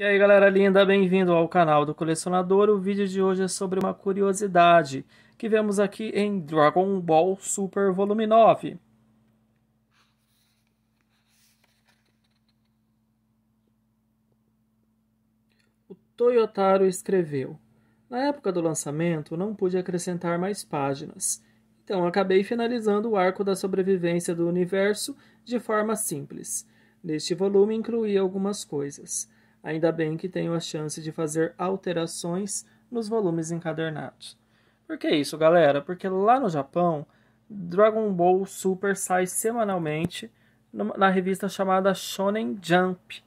E aí galera linda, bem-vindo ao canal do Colecionador. O vídeo de hoje é sobre uma curiosidade que vemos aqui em Dragon Ball Super Volume 9. O Toyotaro escreveu: Na época do lançamento, não pude acrescentar mais páginas. Então acabei finalizando o arco da sobrevivência do universo de forma simples. Neste volume incluí algumas coisas Ainda bem que tenho a chance de fazer alterações nos volumes encadernados. Por que isso, galera? Porque lá no Japão, Dragon Ball Super sai semanalmente na revista chamada Shonen Jump.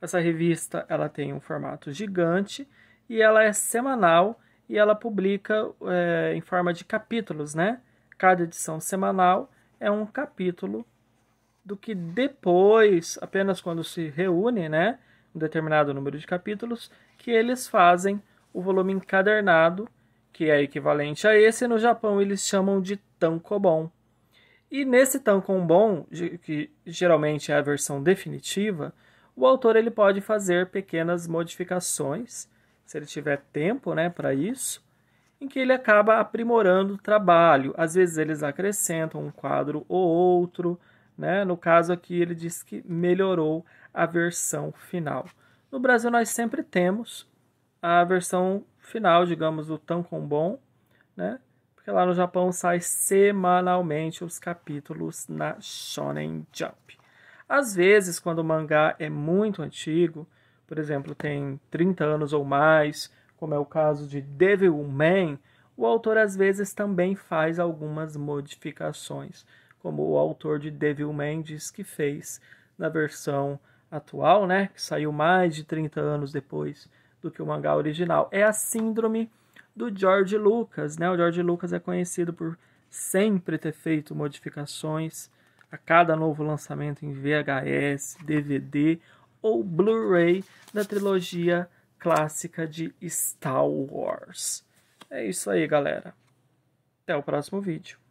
Essa revista ela tem um formato gigante e ela é semanal e ela publica é, em forma de capítulos, né? Cada edição semanal é um capítulo do que depois, apenas quando se reúne, né? um determinado número de capítulos, que eles fazem o volume encadernado, que é equivalente a esse, no Japão eles chamam de tankobon. E nesse tankobon, que geralmente é a versão definitiva, o autor ele pode fazer pequenas modificações, se ele tiver tempo né, para isso, em que ele acaba aprimorando o trabalho. Às vezes eles acrescentam um quadro ou outro, né? No caso aqui, ele diz que melhorou a versão final. No Brasil, nós sempre temos a versão final, digamos, do tão com bom, né? porque lá no Japão sai semanalmente os capítulos na Shonen Jump. Às vezes, quando o mangá é muito antigo, por exemplo, tem 30 anos ou mais, como é o caso de Devilman, o autor às vezes também faz algumas modificações como o autor de Devil Mendes, que fez na versão atual, né, que saiu mais de 30 anos depois do que o mangá original. É a síndrome do George Lucas, né? O George Lucas é conhecido por sempre ter feito modificações a cada novo lançamento em VHS, DVD ou Blu-ray da trilogia clássica de Star Wars. É isso aí, galera. Até o próximo vídeo.